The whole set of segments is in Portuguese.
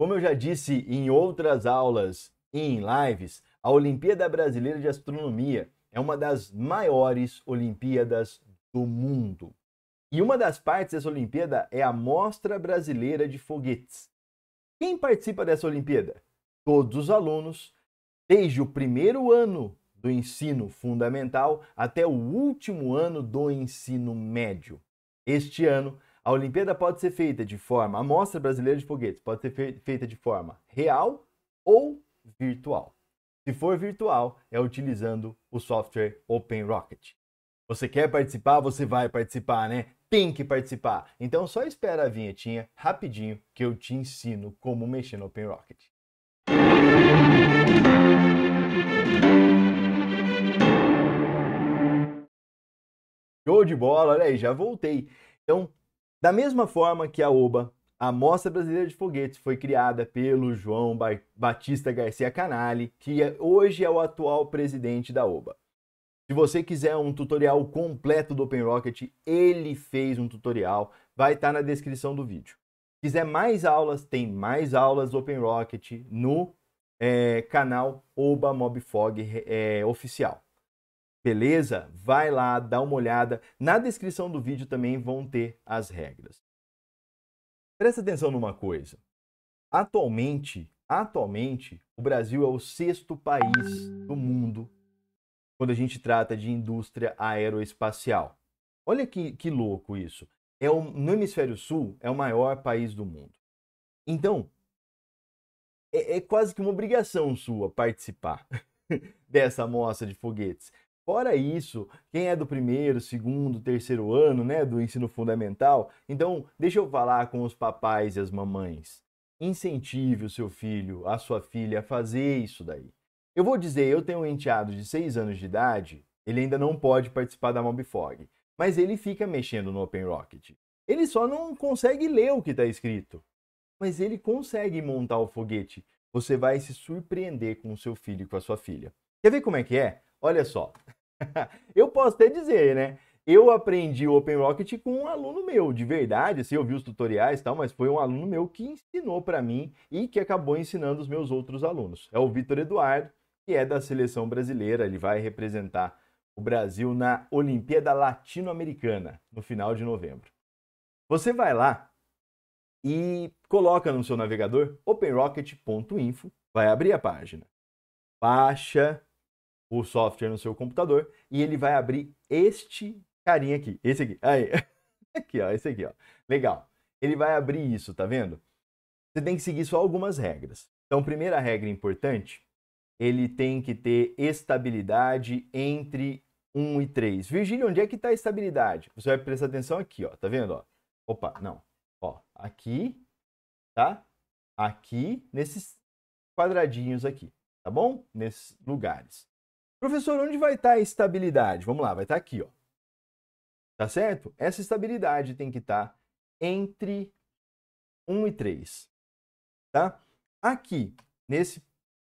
Como eu já disse em outras aulas e em lives, a Olimpíada Brasileira de Astronomia é uma das maiores Olimpíadas do mundo. E uma das partes dessa Olimpíada é a Mostra Brasileira de Foguetes. Quem participa dessa Olimpíada? Todos os alunos, desde o primeiro ano do ensino fundamental até o último ano do ensino médio. Este ano, a Olimpíada pode ser feita de forma, a Mostra Brasileira de Foguetes pode ser feita de forma real ou virtual. Se for virtual, é utilizando o software Open Rocket. Você quer participar? Você vai participar, né? Tem que participar. Então só espera a vinhetinha rapidinho que eu te ensino como mexer no Open Rocket. Show de bola, olha aí, já voltei. Então, da mesma forma que a OBA, a Mostra Brasileira de Foguetes foi criada pelo João Batista Garcia Canali, que é, hoje é o atual presidente da OBA. Se você quiser um tutorial completo do Open Rocket, ele fez um tutorial, vai estar tá na descrição do vídeo. Se quiser mais aulas, tem mais aulas do Open Rocket no é, canal Oba Mobfog é, eh, oficial. Beleza? Vai lá, dá uma olhada. Na descrição do vídeo também vão ter as regras. Presta atenção numa coisa. Atualmente, atualmente, o Brasil é o sexto país do mundo quando a gente trata de indústria aeroespacial. Olha que, que louco isso. É o, no hemisfério sul é o maior país do mundo. Então, é, é quase que uma obrigação sua participar dessa amostra de foguetes, Fora isso, quem é do primeiro, segundo, terceiro ano, né, do ensino fundamental, então deixa eu falar com os papais e as mamães. Incentive o seu filho, a sua filha a fazer isso daí. Eu vou dizer, eu tenho um enteado de 6 anos de idade, ele ainda não pode participar da Mobfog, mas ele fica mexendo no Open Rocket. Ele só não consegue ler o que está escrito, mas ele consegue montar o foguete. Você vai se surpreender com o seu filho e com a sua filha. Quer ver como é que é? Olha só. eu posso até dizer, né? Eu aprendi o Open Rocket com um aluno meu, de verdade, assim, eu vi os tutoriais e tal, mas foi um aluno meu que ensinou para mim e que acabou ensinando os meus outros alunos. É o Vitor Eduardo, que é da seleção brasileira, ele vai representar o Brasil na Olimpíada Latino-Americana, no final de novembro. Você vai lá e coloca no seu navegador openrocket.info, vai abrir a página. Baixa o software no seu computador e ele vai abrir este carinha aqui, esse aqui, aí, aqui ó, esse aqui ó, legal. Ele vai abrir isso, tá vendo? Você tem que seguir só algumas regras. Então, primeira regra importante, ele tem que ter estabilidade entre 1 e 3. Virgílio, onde é que está a estabilidade? Você vai prestar atenção aqui, ó, tá vendo? Ó? Opa, não. Ó, aqui, tá? Aqui, nesses quadradinhos aqui, tá bom? Nesses lugares. Professor, onde vai estar tá a estabilidade? Vamos lá, vai estar tá aqui, ó. Tá certo? Essa estabilidade tem que estar tá entre 1 e 3. Tá? Aqui, nesse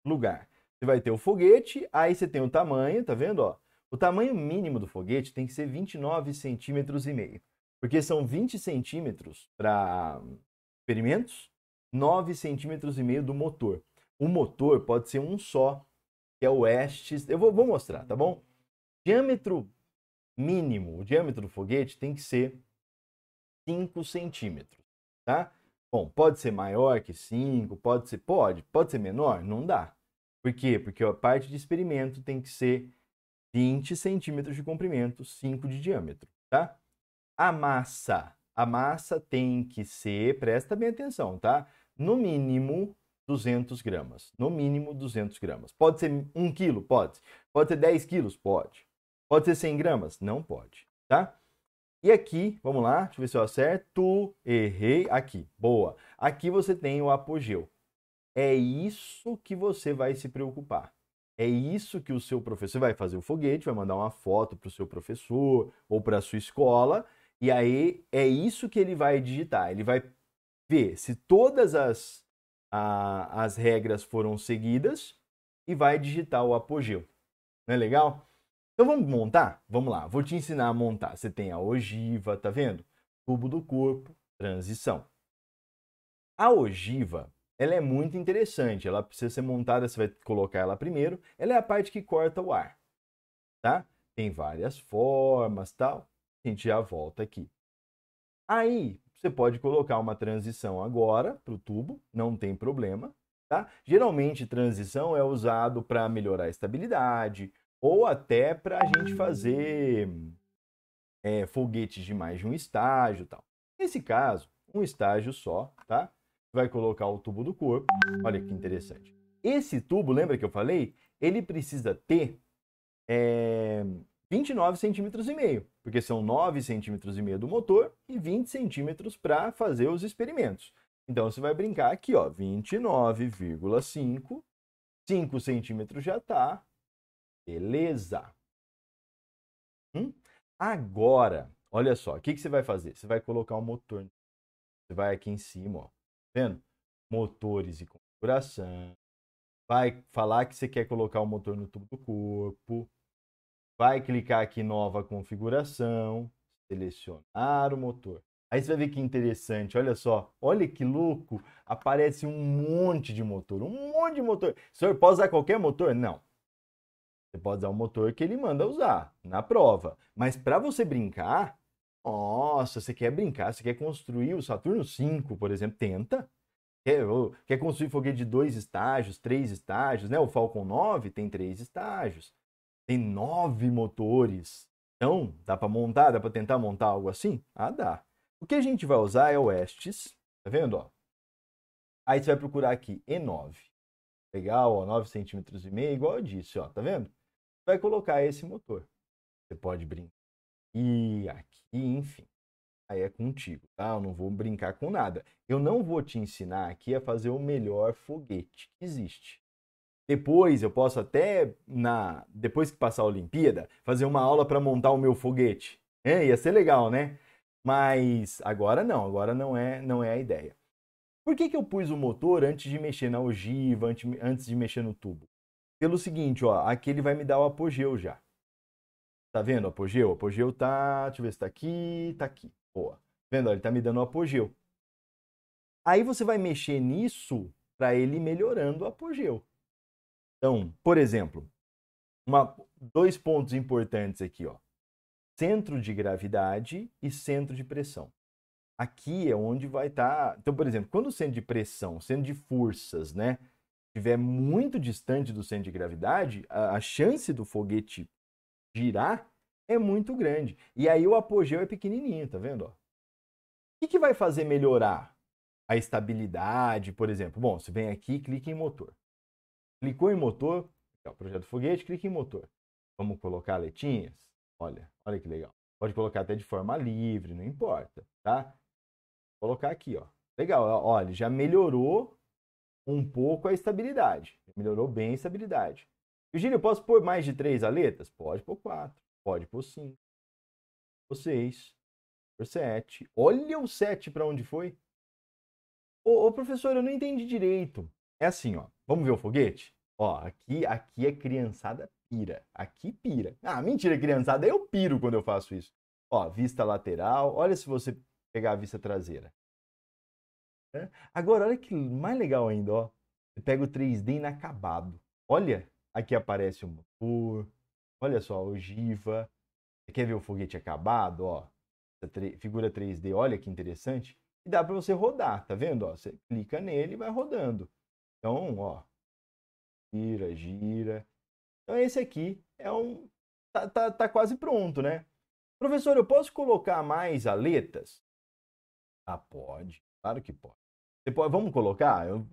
lugar, você vai ter o foguete, aí você tem o tamanho, tá vendo? Ó, o tamanho mínimo do foguete tem que ser 29 centímetros e meio. Porque são 20 centímetros para experimentos, 9 centímetros e meio do motor. O motor pode ser um só que é o Estes. Eu vou, vou mostrar, tá bom? Diâmetro mínimo, o diâmetro do foguete tem que ser 5 centímetros, tá? Bom, pode ser maior que 5, pode ser, pode, pode ser menor? Não dá. Por quê? Porque a parte de experimento tem que ser 20 centímetros de comprimento, 5 de diâmetro, tá? A massa, a massa tem que ser, presta bem atenção, tá? No mínimo 200 gramas. No mínimo 200 gramas. Pode ser 1 quilo? Pode. Pode ser 10 quilos? Pode. Pode ser 100 gramas? Não pode, tá? E aqui, vamos lá, deixa eu ver se eu acerto. Errei. Aqui, boa. Aqui você tem o apogeu. É isso que você vai se preocupar. É isso que o seu professor vai fazer o foguete, vai mandar uma foto para o seu professor ou para a sua escola, e aí é isso que ele vai digitar. Ele vai ver se todas as a, as regras foram seguidas e vai digitar o apogeu. Não é legal? Então vamos montar? Vamos lá, vou te ensinar a montar. Você tem a ogiva, tá vendo? Tubo do corpo, transição. A ogiva, ela é muito interessante. Ela precisa ser montada, você vai colocar ela primeiro. Ela é a parte que corta o ar, tá? Tem várias formas, tal. A gente já volta aqui. Aí, você pode colocar uma transição agora para o tubo, não tem problema. Tá? Geralmente, transição é usado para melhorar a estabilidade ou até para a gente fazer é, foguetes de mais de um estágio tal. Nesse caso, um estágio só, tá? Vai colocar o tubo do corpo. Olha que interessante. Esse tubo, lembra que eu falei? Ele precisa ter é, 29 centímetros e meio porque são 9 centímetros e meio do motor e 20 centímetros para fazer os experimentos. Então você vai brincar aqui, ó, 29,5, 5 centímetros já está. beleza. Hum? Agora, olha só, o que, que você vai fazer? Você vai colocar o um motor, você vai aqui em cima, ó, tá vendo? Motores e configuração, vai falar que você quer colocar o motor no tubo do corpo, vai clicar aqui nova configuração, selecionar o motor. Aí você vai ver que interessante, olha só, olha que louco, aparece um monte de motor, um monte de motor. Senhor, pode usar qualquer motor? Não. Você pode usar o motor que ele manda usar na prova. Mas para você brincar, nossa, você quer brincar, você quer construir o Saturno 5, por exemplo, tenta. Quer, quer construir foguete de dois estágios, três estágios, né? O Falcon 9 tem três estágios tem nove motores. Então, dá para montar? Dá para tentar montar algo assim? Ah, dá. O que a gente vai usar é o Estes. Tá vendo? Ó? Aí você vai procurar aqui E9. Legal, ó, 9 centímetros e meio, igual eu disse, ó, tá vendo? Vai colocar esse motor. Você pode brincar. E aqui, enfim. Aí é contigo, tá? Eu não vou brincar com nada. Eu não vou te ensinar aqui a fazer o melhor foguete que existe. Depois eu posso até, na depois que passar a Olimpíada, fazer uma aula para montar o meu foguete. É, ia ser legal, né? Mas agora não, agora não é, não é a ideia. Por que, que eu pus o motor antes de mexer na ogiva, antes de mexer no tubo? Pelo seguinte, ó, aqui ele vai me dar o apogeu já. Tá vendo o apogeu? O apogeu tá, deixa eu ver se tá aqui, tá aqui. Boa. Vendo, ó, ele tá me dando o apogeu. Aí você vai mexer nisso para ele melhorando o apogeu. Então, por exemplo, uma, dois pontos importantes aqui, ó. Centro de gravidade e centro de pressão. Aqui é onde vai estar. Tá... Então, por exemplo, quando o centro de pressão, centro de forças, né, estiver muito distante do centro de gravidade, a, a chance do foguete girar é muito grande. E aí o apogeu é pequenininho, tá vendo? O que, que vai fazer melhorar a estabilidade, por exemplo? Bom, você vem aqui e clica em motor. Clicou em motor, o projeto foguete, clique em motor. Vamos colocar letinhas? Olha, olha que legal. Pode colocar até de forma livre, não importa, tá? Vou colocar aqui, ó. Legal, olha, já melhorou um pouco a estabilidade. Melhorou bem a estabilidade. Virgílio, posso pôr mais de três aletas? Pode pôr quatro, pode pôr cinco, pôr seis, pôr sete. Olha o sete para onde foi. Ô, ô, professor, eu não entendi direito. É assim, ó. Vamos ver o foguete? Ó, aqui, aqui é criançada pira. Aqui pira. Ah, mentira, criançada, eu piro quando eu faço isso. Ó, vista lateral. Olha se você pegar a vista traseira. É? Agora, olha que mais legal ainda, ó. Você pega o 3D inacabado. Olha, aqui aparece o motor. Olha só, a ogiva. Você quer ver o foguete acabado, ó? figura 3D, olha que interessante. E dá para você rodar, tá vendo? Ó, você clica nele e vai rodando. Então, ó, gira, gira. Então esse aqui é um tá, tá, tá quase pronto, né? Professor, eu posso colocar mais aletas? Ah, pode. Claro que pode. Você pode vamos colocar? Eu,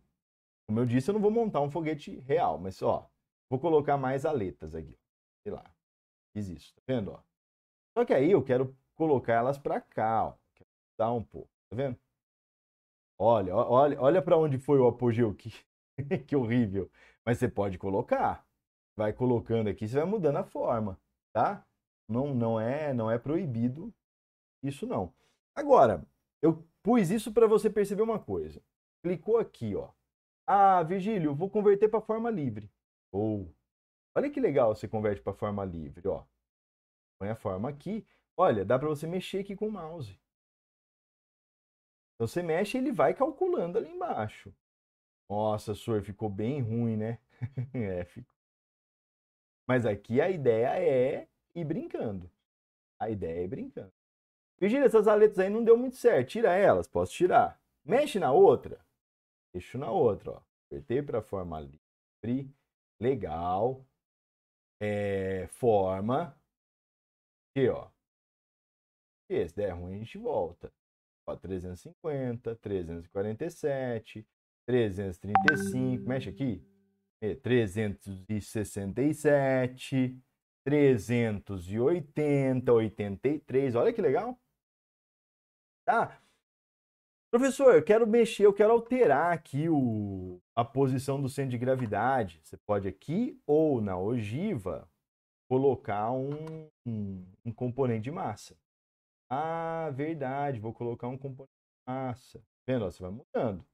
como eu disse, eu não vou montar um foguete real, mas ó, vou colocar mais aletas aqui. Sei lá. Fiz isso, tá vendo? Ó. Só que aí eu quero colocar elas para cá, ó. Quero um pouco, tá vendo? Olha, olha, olha para onde foi o apogeu que, que horrível. Mas você pode colocar. Vai colocando aqui, você vai mudando a forma, tá? Não, não é, não é proibido isso não. Agora, eu pus isso para você perceber uma coisa. Clicou aqui, ó. Ah, Virgílio, vou converter para forma livre. Ou Olha que legal, você converte para forma livre, ó. Põe a forma aqui. Olha, dá para você mexer aqui com o mouse. Então você mexe, ele vai calculando ali embaixo. Nossa, senhor, ficou bem ruim, né? é, ficou. Mas aqui a ideia é ir brincando. A ideia é ir brincando. Virgínia, essas aletas aí não deu muito certo. Tira elas, posso tirar. Mexe na outra. Mexo na outra, ó. Apertei para forma livre. Legal. É, forma. Aqui, ó. se der ruim, a gente volta. Ó, 350, 347, 335, mexe aqui. 367, 380, 83, olha que legal. Tá? Professor, eu quero mexer, eu quero alterar aqui o, a posição do centro de gravidade. Você pode aqui ou na ogiva colocar um, um, um componente de massa. Ah, verdade, vou colocar um componente de massa. Vendo? Ó, você vai mudando.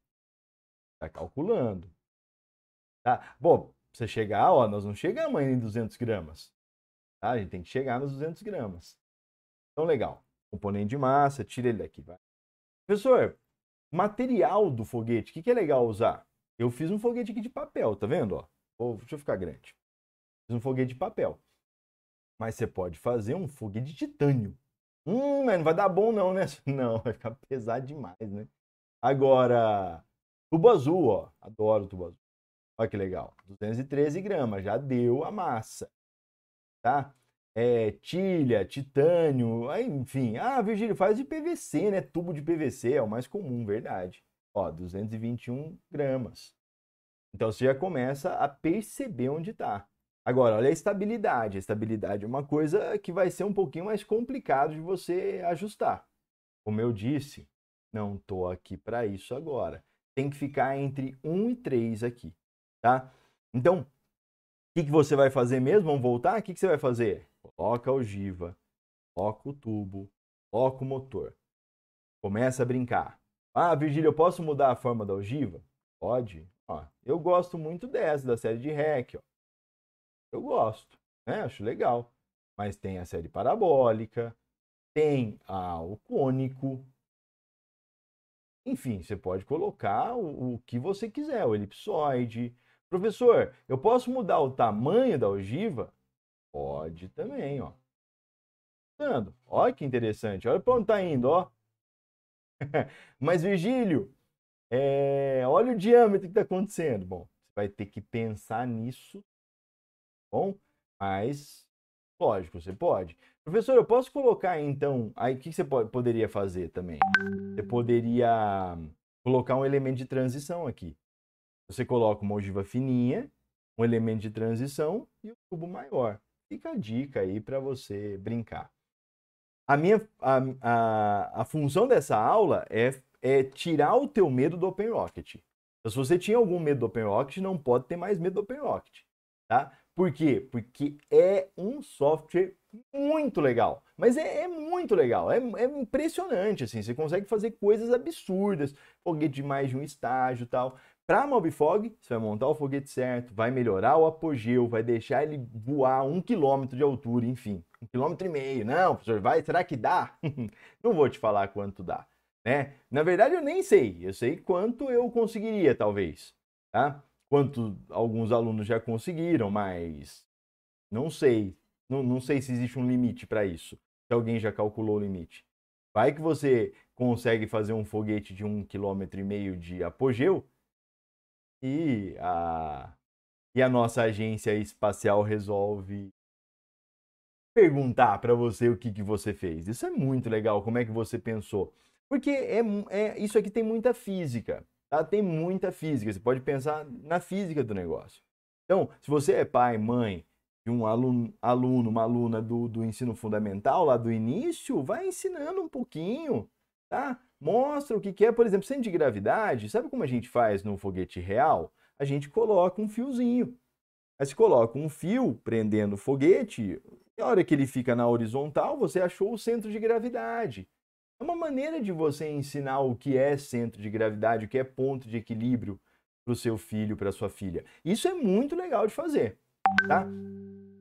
Tá calculando. Tá? Bom, você chegar, ah, ó, nós não chegamos ainda em 200 gramas. Tá? A gente tem que chegar nos 200 gramas. Então, legal. Componente de massa, tira ele daqui, vai. Professor, material do foguete, o que, que é legal usar? Eu fiz um foguete aqui de papel, tá vendo? Ó, oh, deixa eu ficar grande. Fiz um foguete de papel. Mas você pode fazer um foguete de titânio. Hum, mas não vai dar bom não, né? Não, vai ficar pesado demais, né? Agora, Tubo azul, ó. Adoro tubo azul. Olha que legal. 213 gramas, já deu a massa. Tá? É, tilha, titânio, enfim. Ah, Virgílio, faz de PVC, né? Tubo de PVC é o mais comum, verdade. Ó, 221 gramas. Então você já começa a perceber onde está. Agora, olha a estabilidade. A estabilidade é uma coisa que vai ser um pouquinho mais complicado de você ajustar. Como eu disse, não estou aqui para isso agora tem que ficar entre 1 e 3 aqui, tá? Então, o que, que você vai fazer mesmo? Vamos voltar? O que, que você vai fazer? Coloca a ogiva, coloca o tubo, coloca o motor. Começa a brincar. Ah, Virgílio, eu posso mudar a forma da ogiva? Pode. Ó, eu gosto muito dessa, da série de REC. Ó. Eu gosto, né? Acho legal. Mas tem a série parabólica, tem a, o cônico, enfim, você pode colocar o, o que você quiser, o elipsoide. Professor, eu posso mudar o tamanho da ogiva? Pode também, ó. Olha que interessante, olha para onde está indo, ó. Mas, Virgílio, é... olha o diâmetro que está acontecendo. Bom, você vai ter que pensar nisso, tá bom? Mas Lógico, você pode. Professor, eu posso colocar então. Aí o que você pode, poderia fazer também? Você poderia colocar um elemento de transição aqui. Você coloca uma ogiva fininha, um elemento de transição e um cubo maior. Fica a dica aí para você brincar. A minha a, a, a função dessa aula é, é tirar o teu medo do Open Rocket. Então, se você tinha algum medo do Open Rocket, não pode ter mais medo do Open Rocket, tá? Por quê? Porque é um software muito legal. Mas é, é muito legal, é, é, impressionante, assim. Você consegue fazer coisas absurdas, foguete de mais de um estágio tal. Para Mobifog, você vai montar o foguete certo, vai melhorar o apogeu, vai deixar ele voar um quilômetro de altura, enfim, um quilômetro e meio. Não, professor, vai, será que dá? Não vou te falar quanto dá, né? Na verdade, eu nem sei. Eu sei quanto eu conseguiria, talvez, tá? quanto alguns alunos já conseguiram, mas não sei. Não, não sei se existe um limite para isso. Se alguém já calculou o limite. Vai que você consegue fazer um foguete de um quilômetro e meio de apogeu e a, e a nossa agência espacial resolve perguntar para você o que, que você fez. Isso é muito legal, como é que você pensou. Porque é, é, isso aqui tem muita física tem muita física. Você pode pensar na física do negócio. Então, se você é pai, mãe de um aluno, aluno uma aluna do, do ensino fundamental, lá do início, vai ensinando um pouquinho, tá? Mostra o que, que é, por exemplo, centro de gravidade. Sabe como a gente faz no foguete real? A gente coloca um fiozinho. Aí você coloca um fio prendendo o foguete, e a hora que ele fica na horizontal, você achou o centro de gravidade. É uma maneira de você ensinar o que é centro de gravidade, o que é ponto de equilíbrio para o seu filho, para sua filha. Isso é muito legal de fazer, tá?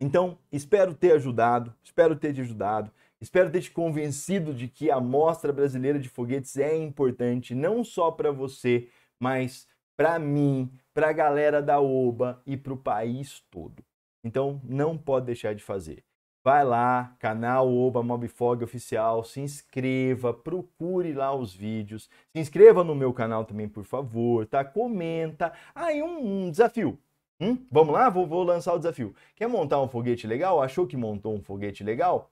Então, espero ter ajudado, espero ter te ajudado, espero ter te convencido de que a Mostra Brasileira de Foguetes é importante não só para você, mas para mim, para a galera da OBA e para o país todo. Então, não pode deixar de fazer. Vai lá, canal Oba Mobfog Oficial, se inscreva, procure lá os vídeos, se inscreva no meu canal também, por favor, tá? Comenta. Aí ah, um, um, desafio. Hum? Vamos lá? Vou, vou lançar o desafio. Quer montar um foguete legal? Achou que montou um foguete legal?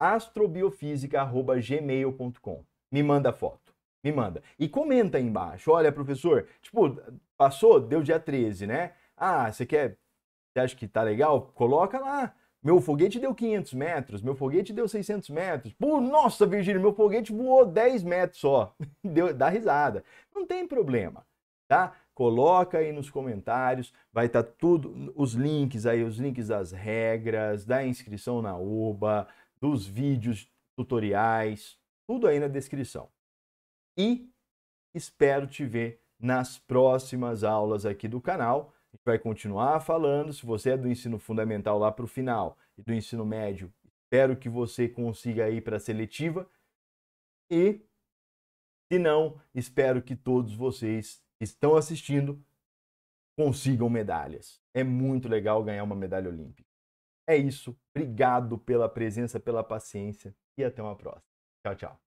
astrobiofísica.gmail.com Me manda foto. Me manda. E comenta aí embaixo. Olha, professor, tipo, passou, deu dia 13, né? Ah, você quer. Você acha que tá legal? Coloca lá meu foguete deu 500 metros, meu foguete deu 600 metros. Pô, nossa, Virgílio, meu foguete voou 10 metros só. Deu, dá risada. Não tem problema, tá? Coloca aí nos comentários, vai estar tá tudo, os links aí, os links das regras, da inscrição na UBA, dos vídeos, tutoriais, tudo aí na descrição. E espero te ver nas próximas aulas aqui do canal vai continuar falando. Se você é do ensino fundamental lá para o final e do ensino médio, espero que você consiga ir para a seletiva. E, se não, espero que todos vocês que estão assistindo consigam medalhas. É muito legal ganhar uma medalha olímpica. É isso. Obrigado pela presença, pela paciência e até uma próxima. Tchau, tchau.